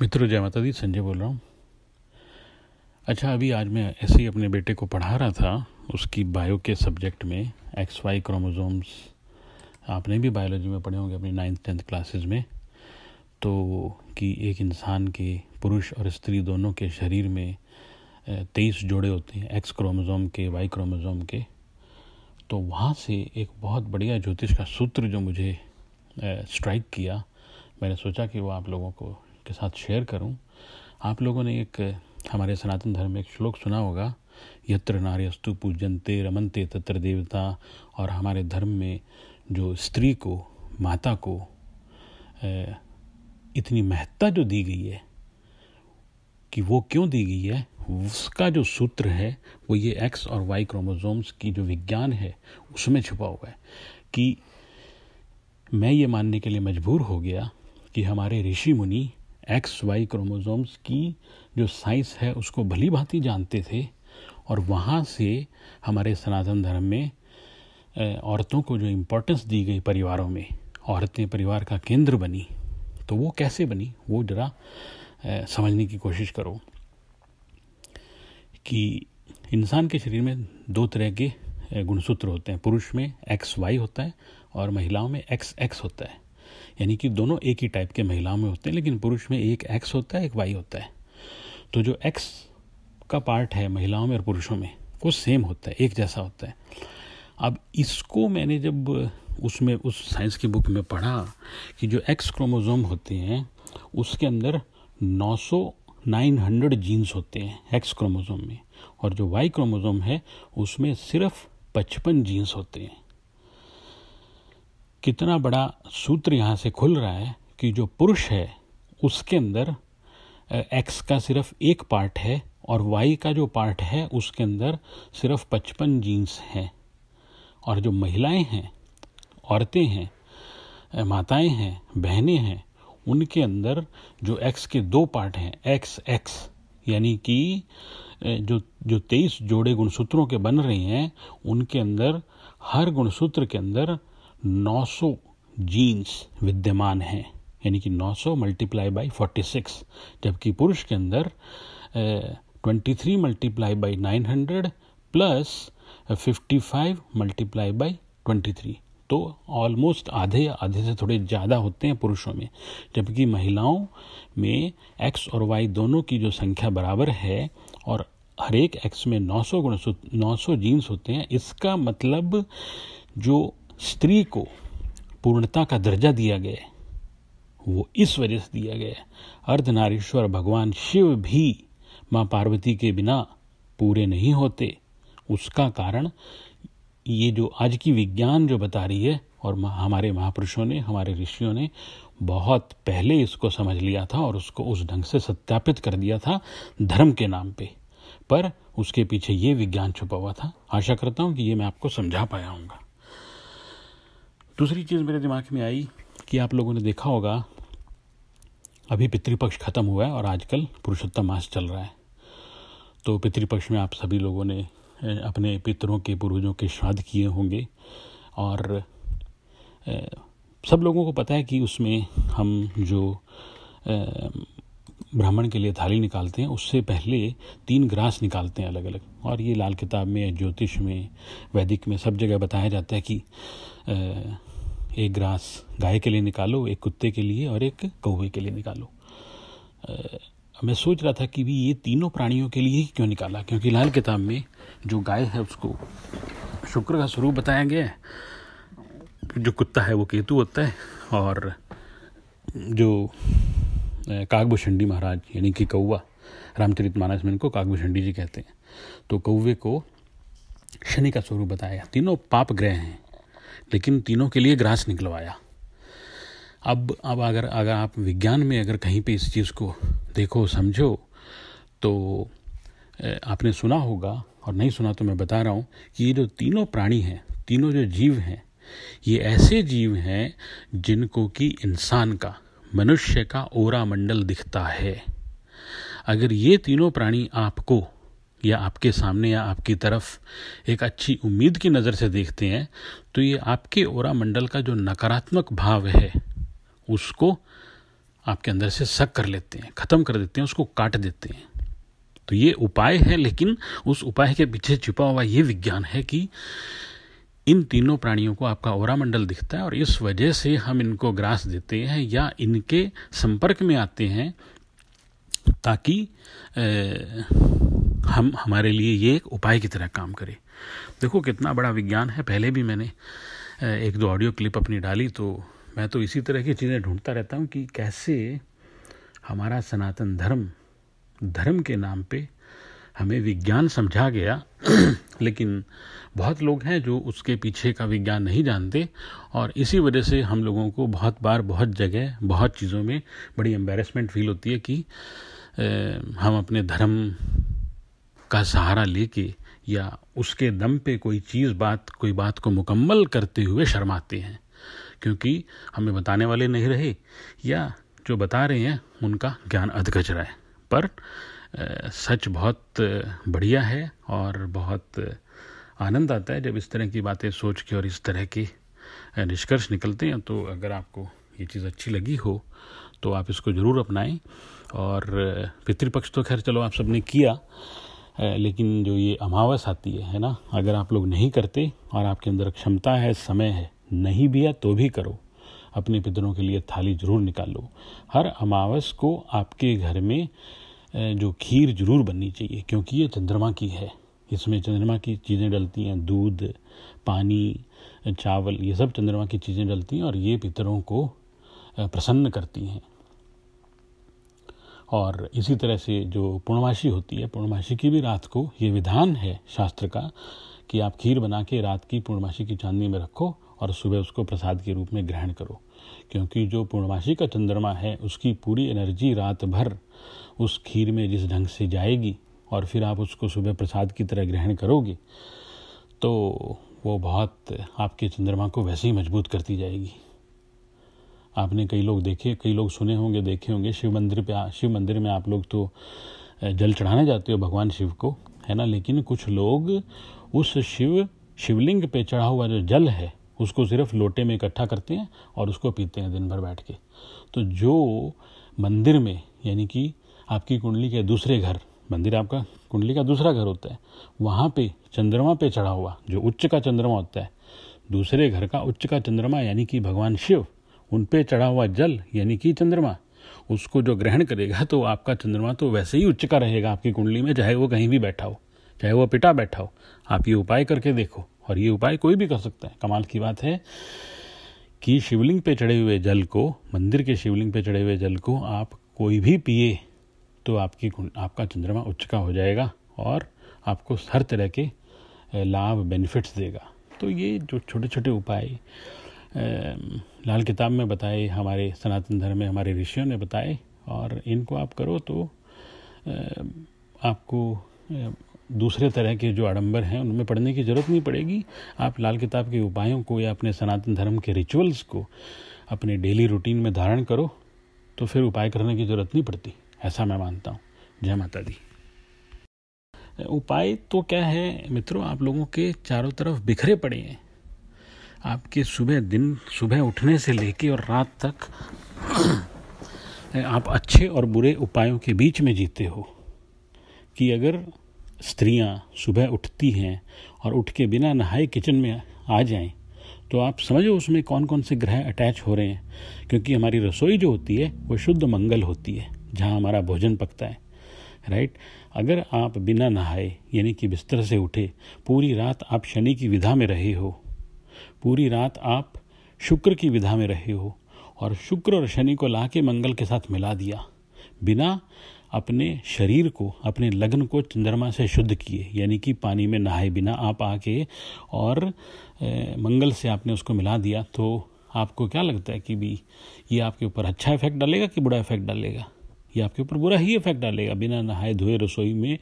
मित्रों जय माता दी संजय बोल रहा हूँ अच्छा अभी आज मैं ऐसे ही अपने बेटे को पढ़ा रहा था उसकी बायो के सब्जेक्ट में एक्स वाई क्रोमोजोम्स आपने भी बायोलॉजी में पढ़े होंगे अपनी नाइन्थ टेंथ क्लासेस में तो कि एक इंसान के पुरुष और स्त्री दोनों के शरीर में तेईस जोड़े होते हैं एक्स क्रोमोजोम के वाई क्रोमोजोम के तो वहाँ से एक बहुत बढ़िया ज्योतिष का सूत्र जो मुझे स्ट्राइक किया मैंने सोचा कि वो आप लोगों को आपके साथ शेयर करूं आप लोगों ने एक हमारे सनातन धर्म में एक श्लोक सुना होगा यत्र नार्यस्तु पूजनते रमनते तत्र देवता और हमारे धर्म में जो स्त्री को माता को इतनी महत्ता जो दी गई है कि वो क्यों दी गई है उसका जो सूत्र है वो ये एक्स और वाई क्रोमोजोम्स की जो विज्ञान है उसमें छुपा हुआ है कि मैं ये मानने के लिए मजबूर हो गया कि हमारे ऋषि मुनि एक्स वाई क्रोमोसोम्स की जो साइंस है उसको भली भांति जानते थे और वहाँ से हमारे सनातन धर्म में औरतों को जो इम्पोर्टेंस दी गई परिवारों में औरतें परिवार का केंद्र बनी तो वो कैसे बनी वो जरा समझने की कोशिश करो कि इंसान के शरीर में दो तरह के गुणसूत्र होते हैं पुरुष में एक्स वाई होता है और महिलाओं में एक्स एक्स होता है यानी कि दोनों एक ही टाइप के महिलाओं में होते हैं लेकिन पुरुष में एक एक्स होता है एक वाई होता है तो जो एक्स का पार्ट है महिलाओं में और पुरुषों में वो सेम होता है एक जैसा होता है अब इसको मैंने जब उसमें उस साइंस की बुक में पढ़ा कि जो एक्स क्रोमोज़ोम होते हैं उसके अंदर 900 900 जीन्स होते हैं एक्स क्रोमोज़ोम में और जो वाई क्रोमोज़ोम है उसमें सिर्फ 55 जीन्स होते हैं कितना बड़ा सूत्र यहाँ से खुल रहा है कि जो पुरुष है उसके अंदर एक्स का सिर्फ एक पार्ट है और वाई का जो पार्ट है उसके अंदर सिर्फ पचपन जीन्स हैं और जो महिलाएं हैं औरतें हैं माताएं हैं बहनें हैं उनके अंदर जो एक्स के दो पार्ट हैं एक्स एक्स यानी कि जो जो तेईस जोड़े गुणसूत्रों के बन रहे हैं उनके अंदर हर गुणसूत्र के अंदर 900 जीन्स विद्यमान हैं यानी कि 900 सौ मल्टीप्लाई बाई फोर्टी जबकि पुरुष के अंदर twenty three multiply by nine hundred plus fifty five multiply by twenty three तो ऑलमोस्ट आधे या आधे से थोड़े ज़्यादा होते हैं पुरुषों में जबकि महिलाओं में एक्स और वाई दोनों की जो संख्या बराबर है और हर एक एक्स में 900 गुण सौ जीन्स होते हैं इसका मतलब जो स्त्री को पूर्णता का दर्जा दिया गया वो इस वजह से दिया गया है अर्धनारीश्वर भगवान शिव भी माँ पार्वती के बिना पूरे नहीं होते उसका कारण ये जो आज की विज्ञान जो बता रही है और हमारे महापुरुषों ने हमारे ऋषियों ने बहुत पहले इसको समझ लिया था और उसको उस ढंग से सत्यापित कर दिया था धर्म के नाम पे पर उसके पीछे ये विज्ञान छुपा हुआ था आशा करता हूँ कि ये मैं आपको समझा पाया हूँगा दूसरी चीज़ मेरे दिमाग में आई कि आप लोगों ने देखा होगा अभी पितृपक्ष ख़त्म हुआ है और आजकल पुरुषोत्तम मास चल रहा है तो पितृपक्ष में आप सभी लोगों ने अपने पितरों के पूर्वजों के श्राद्ध किए होंगे और सब लोगों को पता है कि उसमें हम जो ब्राह्मण के लिए थाली निकालते हैं उससे पहले तीन ग्रास निकालते हैं अलग अलग और ये लाल किताब में ज्योतिष में वैदिक में सब जगह बताया जाता है कि एक ग्रास गाय के लिए निकालो एक कुत्ते के लिए और एक कौवे के लिए निकालो मैं सोच रहा था कि भी ये तीनों प्राणियों के लिए ही क्यों निकाला क्योंकि लाल किताब में जो गाय है उसको शुक्र का स्वरूप बताया गया है जो कुत्ता है वो केतु होता है और जो कागभूषणी महाराज यानी कि कौवा रामचरित मानस में इनको कागभूषंडी जी कहते हैं तो कौवे को शनि का स्वरूप बताया तीनों पाप ग्रह हैं लेकिन तीनों के लिए ग्रास निकलवाया अब अब अगर अगर आप विज्ञान में अगर कहीं पे इस चीज़ को देखो समझो तो आपने सुना होगा और नहीं सुना तो मैं बता रहा हूँ कि ये जो तीनों प्राणी हैं तीनों जो जीव हैं ये ऐसे जीव हैं जिनको कि इंसान का मनुष्य का ओरा मंडल दिखता है अगर ये तीनों प्राणी आपको या आपके सामने या आपकी तरफ एक अच्छी उम्मीद की नज़र से देखते हैं तो ये आपके ओरा मंडल का जो नकारात्मक भाव है उसको आपके अंदर से सक कर लेते हैं ख़त्म कर देते हैं उसको काट देते हैं तो ये उपाय है लेकिन उस उपाय के पीछे छिपा हुआ ये विज्ञान है कि इन तीनों प्राणियों को आपका ओरा मंडल दिखता है और इस वजह से हम इनको ग्रास देते हैं या इनके संपर्क में आते हैं ताकि ए, हम हमारे लिए ये एक उपाय की तरह काम करे देखो कितना बड़ा विज्ञान है पहले भी मैंने एक दो ऑडियो क्लिप अपनी डाली तो मैं तो इसी तरह की चीज़ें ढूंढता रहता हूँ कि कैसे हमारा सनातन धर्म धर्म के नाम पे हमें विज्ञान समझा गया लेकिन बहुत लोग हैं जो उसके पीछे का विज्ञान नहीं जानते और इसी वजह से हम लोगों को बहुत बार बहुत जगह बहुत चीज़ों में बड़ी एम्बेरसमेंट फील होती है कि हम अपने धर्म का सहारा लेके या उसके दम पे कोई चीज़ बात कोई बात को मुकम्मल करते हुए शर्माते हैं क्योंकि हमें बताने वाले नहीं रहे या जो बता रहे हैं उनका ज्ञान अधगज रहा है पर सच बहुत बढ़िया है और बहुत आनंद आता है जब इस तरह की बातें सोच के और इस तरह के निष्कर्ष निकलते हैं तो अगर आपको ये चीज़ अच्छी लगी हो तो आप इसको ज़रूर अपनाएं और पितृपक्ष तो खैर चलो आप सबने किया लेकिन जो ये अमावस आती है है ना अगर आप लोग नहीं करते और आपके अंदर क्षमता है समय है नहीं भी है तो भी करो अपने पितरों के लिए थाली जरूर निकालो हर अमावस को आपके घर में जो खीर जरूर बननी चाहिए क्योंकि ये चंद्रमा की है इसमें चंद्रमा की चीज़ें डलती हैं दूध पानी चावल ये सब चंद्रमा की चीज़ें डलती हैं और ये पितरों को प्रसन्न करती हैं और इसी तरह से जो पूर्णमासी होती है पूर्णमासी की भी रात को ये विधान है शास्त्र का कि आप खीर बना के रात की पूर्णमासी की चांदनी में रखो और सुबह उसको प्रसाद के रूप में ग्रहण करो क्योंकि जो पूर्णमासी का चंद्रमा है उसकी पूरी एनर्जी रात भर उस खीर में जिस ढंग से जाएगी और फिर आप उसको सुबह प्रसाद की तरह ग्रहण करोगे तो वो बहुत आपके चंद्रमा को वैसे ही मजबूत करती जाएगी आपने कई लोग देखे कई लोग सुने होंगे देखे होंगे शिव मंदिर पे शिव मंदिर में आप लोग तो जल चढ़ाने जाते हो भगवान शिव को है ना लेकिन कुछ लोग उस शिव शिवलिंग पे चढ़ा हुआ जो जल है उसको सिर्फ लोटे में इकट्ठा करते हैं और उसको पीते हैं दिन भर बैठ के तो जो मंदिर में यानी कि आपकी कुंडली के दूसरे घर मंदिर आपका कुंडली का दूसरा घर होता है वहाँ पे चंद्रमा पे चढ़ा हुआ जो उच्च का चंद्रमा होता है दूसरे घर का उच्च का चंद्रमा यानी कि भगवान शिव उन पे चढ़ा हुआ जल यानी कि चंद्रमा उसको जो ग्रहण करेगा तो आपका चंद्रमा तो वैसे ही उच्च का रहेगा आपकी कुंडली में चाहे वो कहीं भी बैठा हो चाहे वो पिटा बैठा हो आप ये उपाय करके देखो और ये उपाय कोई भी कर सकता है कमाल की बात है कि शिवलिंग पे चढ़े हुए जल को मंदिर के शिवलिंग पे चढ़े हुए जल को आप कोई भी पिए तो आपकी आपका चंद्रमा उच्च का हो जाएगा और आपको हर तरह के लाभ बेनिफिट्स देगा तो ये जो छोटे छोटे उपाय लाल किताब में बताए हमारे सनातन धर्म में हमारे ऋषियों ने बताए और इनको आप करो तो आपको दूसरे तरह के जो आडंबर हैं उनमें पढ़ने की ज़रूरत नहीं पड़ेगी आप लाल किताब के उपायों को या अपने सनातन धर्म के रिचुअल्स को अपने डेली रूटीन में धारण करो तो फिर उपाय करने की ज़रूरत नहीं पड़ती ऐसा मैं मानता हूँ जय माता दी उपाय तो क्या है मित्रों आप लोगों के चारों तरफ बिखरे पड़े हैं आपके सुबह दिन सुबह उठने से लेके और रात तक आप अच्छे और बुरे उपायों के बीच में जीते हो कि अगर स्त्रियां सुबह उठती हैं और उठ के बिना नहाए किचन में आ जाएं तो आप समझो उसमें कौन कौन से ग्रह अटैच हो रहे हैं क्योंकि हमारी रसोई जो होती है वो शुद्ध मंगल होती है जहाँ हमारा भोजन पकता है राइट अगर आप बिना नहाए यानी कि बिस्तर से उठे पूरी रात आप शनि की विधा में रहे हो पूरी रात आप शुक्र की विधा में रहे हो और शुक्र और शनि को ला के मंगल के साथ मिला दिया बिना अपने शरीर को अपने लग्न को चंद्रमा से शुद्ध किए यानी कि पानी में नहाए बिना आप आके और ए, मंगल से आपने उसको मिला दिया तो आपको क्या लगता है कि भी ये आपके ऊपर अच्छा इफेक्ट डालेगा कि बुरा इफेक्ट डालेगा ये आपके ऊपर बुरा ही इफेक्ट डालेगा बिना नहाए धोए रसोई में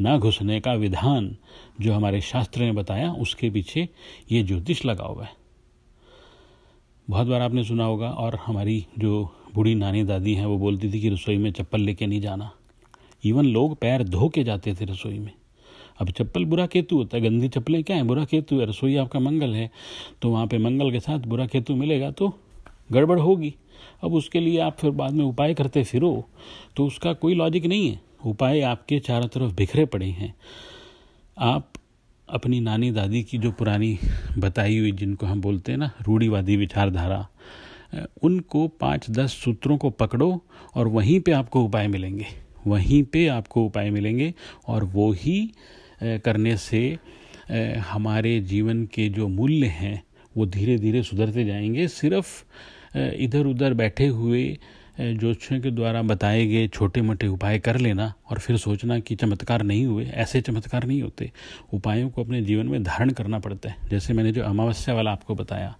ना घुसने का विधान जो हमारे शास्त्र ने बताया उसके पीछे ये ज्योतिष लगा हुआ है बहुत बार आपने सुना होगा और हमारी जो बूढ़ी नानी दादी हैं वो बोलती थी कि रसोई में चप्पल लेके नहीं जाना इवन लोग पैर धो के जाते थे रसोई में अब चप्पल बुरा केतु होता है गंदी चप्पलें क्या है बुरा केतु है रसोई आपका मंगल है तो वहाँ पे मंगल के साथ बुरा केतु मिलेगा तो गड़बड़ होगी अब उसके लिए आप फिर बाद में उपाय करते फिरो तो उसका कोई लॉजिक नहीं है उपाय आपके चारों तरफ बिखरे पड़े हैं आप अपनी नानी दादी की जो पुरानी बताई हुई जिनको हम बोलते हैं ना रूढ़ीवादी विचारधारा उनको पाँच दस सूत्रों को पकड़ो और वहीं पे आपको उपाय मिलेंगे वहीं पे आपको उपाय मिलेंगे और वो ही करने से हमारे जीवन के जो मूल्य हैं वो धीरे धीरे सुधरते जाएंगे सिर्फ इधर उधर बैठे हुए जोशियों के द्वारा बताए गए छोटे मोटे उपाय कर लेना और फिर सोचना कि चमत्कार नहीं हुए ऐसे चमत्कार नहीं होते उपायों को अपने जीवन में धारण करना पड़ता है जैसे मैंने जो अमावस्या वाला आपको बताया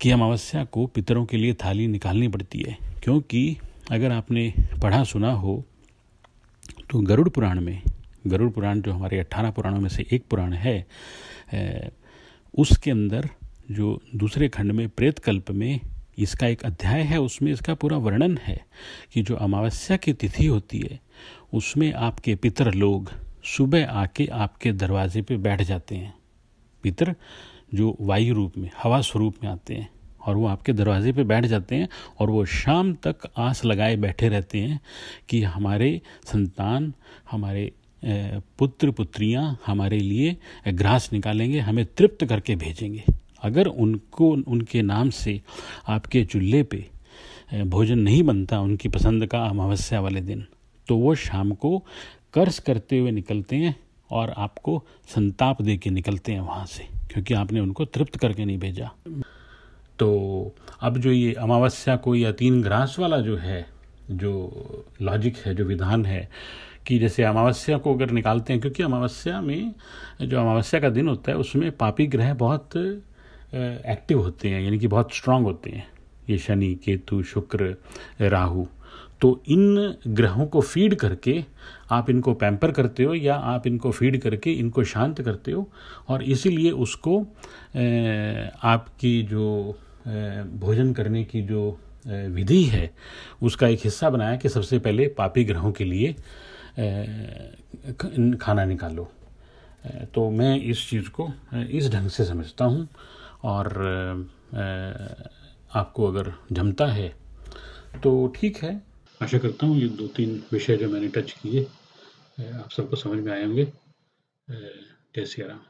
कि अमावस्या को पितरों के लिए थाली निकालनी पड़ती है क्योंकि अगर आपने पढ़ा सुना हो तो गरुड़ पुराण में गरुड़ पुराण जो हमारे अट्ठारह पुराणों में से एक पुराण है उसके अंदर जो दूसरे खंड में प्रेतकल्प में इसका एक अध्याय है उसमें इसका पूरा वर्णन है कि जो अमावस्या की तिथि होती है उसमें आपके पितर लोग सुबह आके आपके दरवाजे पे बैठ जाते हैं पितर जो वायु रूप में हवा स्वरूप में आते हैं और वो आपके दरवाजे पे बैठ जाते हैं और वो शाम तक आस लगाए बैठे रहते हैं कि हमारे संतान हमारे पुत्र पुत्रियाँ हमारे लिए ग्रास निकालेंगे हमें तृप्त करके भेजेंगे अगर उनको उनके नाम से आपके चूल्हे पे भोजन नहीं बनता उनकी पसंद का अमावस्या वाले दिन तो वो शाम को कर्ज करते हुए निकलते हैं और आपको संताप दे के निकलते हैं वहाँ से क्योंकि आपने उनको तृप्त करके नहीं भेजा तो अब जो ये अमावस्या को या तीन ग्रास वाला जो है जो लॉजिक है जो विधान है कि जैसे अमावस्या को अगर निकालते हैं क्योंकि अमावस्या में जो अमावस्या का दिन होता है उसमें पापी ग्रह बहुत एक्टिव होते हैं यानी कि बहुत स्ट्रांग होते हैं ये शनि केतु शुक्र राहु तो इन ग्रहों को फीड करके आप इनको पैम्पर करते हो या आप इनको फीड करके इनको शांत करते हो और इसीलिए उसको आपकी जो भोजन करने की जो विधि है उसका एक हिस्सा बनाया कि सबसे पहले पापी ग्रहों के लिए खाना निकालो तो मैं इस चीज़ को इस ढंग से समझता हूँ और आपको अगर जमता है तो ठीक है आशा करता हूँ ये दो तीन विषय जो मैंने टच किए आप सबको समझ में आए होंगे जय सिया राम